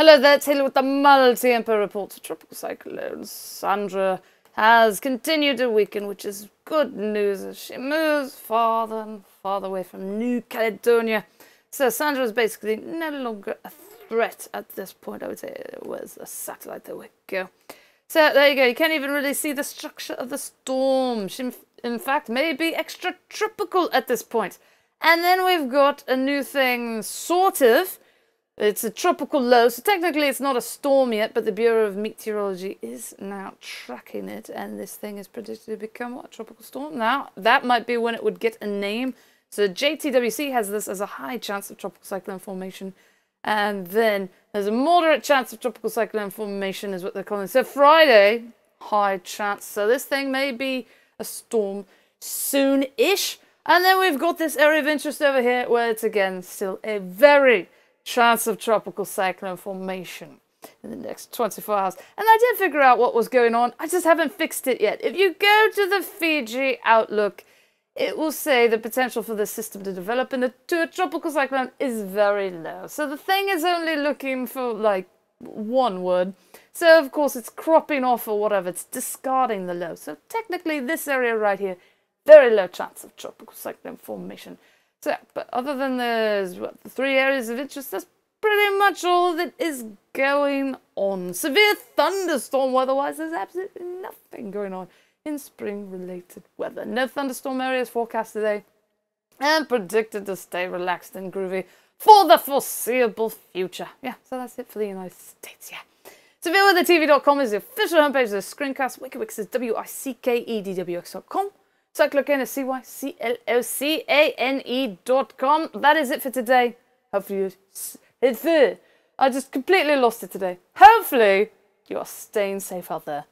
Hello there, Taylor with the Multi Empire Report. Tropical Cyclone Sandra has continued to weaken, which is good news as she moves farther and farther away from New Caledonia. So Sandra is basically no longer a threat at this point. I would say it was a satellite. There we go. So there you go. You can't even really see the structure of the storm. She, in fact, may be extratropical at this point. And then we've got a new thing, sort of it's a tropical low, so technically it's not a storm yet, but the Bureau of Meteorology is now tracking it, and this thing is predicted to become what, a tropical storm. Now, that might be when it would get a name. So JTWC has this as a high chance of tropical cyclone formation, and then there's a moderate chance of tropical cyclone formation is what they're calling. So Friday, high chance. So this thing may be a storm soon-ish. And then we've got this area of interest over here where it's again still a very chance of tropical cyclone formation in the next 24 hours. And I did figure out what was going on. I just haven't fixed it yet. If you go to the Fiji Outlook, it will say the potential for the system to develop into a tropical cyclone is very low. So the thing is only looking for like one word. So of course it's cropping off or whatever, it's discarding the low. So technically this area right here, very low chance of tropical cyclone formation. So, but other than those what, the three areas of interest, that's pretty much all that is going on. Severe thunderstorm weather-wise, there's absolutely nothing going on in spring-related weather. No thunderstorm areas forecast today and predicted to stay relaxed and groovy for the foreseeable future. Yeah, so that's it for the United States, yeah. SevereWeatherTV.com is the official homepage of the screencast. WikiWix is W-I-C-K-E-D-W-X.com. Tuck Locane, C-Y-C-L-O-C-A-N-E dot com. That is it for today. Hopefully you... It's it. I just completely lost it today. Hopefully you are staying safe out there.